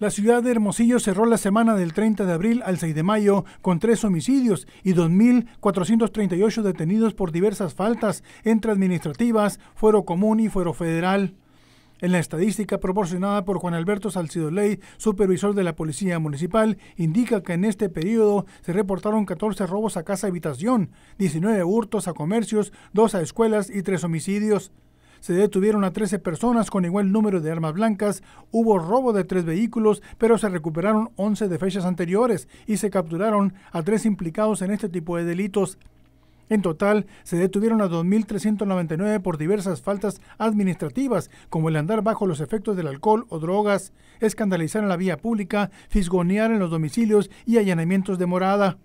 La ciudad de Hermosillo cerró la semana del 30 de abril al 6 de mayo con tres homicidios y 2.438 detenidos por diversas faltas entre administrativas, fuero común y fuero federal. En la estadística proporcionada por Juan Alberto Salcido Ley, supervisor de la Policía Municipal, indica que en este periodo se reportaron 14 robos a casa-habitación, 19 hurtos a comercios, 2 a escuelas y 3 homicidios. Se detuvieron a 13 personas con igual número de armas blancas, hubo robo de tres vehículos, pero se recuperaron 11 de fechas anteriores y se capturaron a tres implicados en este tipo de delitos. En total, se detuvieron a 2.399 por diversas faltas administrativas, como el andar bajo los efectos del alcohol o drogas, escandalizar en la vía pública, fisgonear en los domicilios y allanamientos de morada.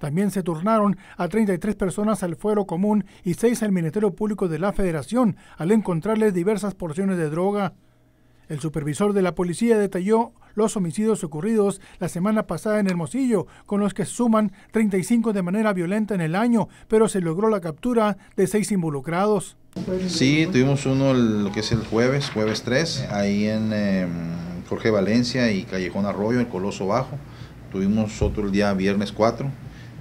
También se turnaron a 33 personas al fuero común y 6 al Ministerio Público de la Federación al encontrarles diversas porciones de droga. El supervisor de la policía detalló los homicidios ocurridos la semana pasada en Hermosillo, con los que suman 35 de manera violenta en el año, pero se logró la captura de 6 involucrados. Sí, tuvimos uno lo que es el jueves, jueves 3, ahí en em, Jorge Valencia y Callejón Arroyo, en Coloso Bajo. Tuvimos otro el día viernes 4,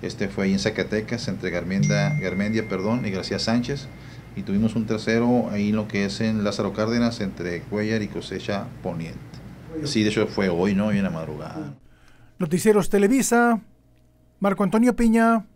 este fue ahí en Zacatecas, entre Garmenda, Garmendia perdón, y García Sánchez. Y tuvimos un tercero ahí en lo que es en Lázaro Cárdenas, entre Cuellar y Cosecha Poniente. Sí, de hecho fue hoy, ¿no? Hoy en la madrugada. Noticieros Televisa, Marco Antonio Piña.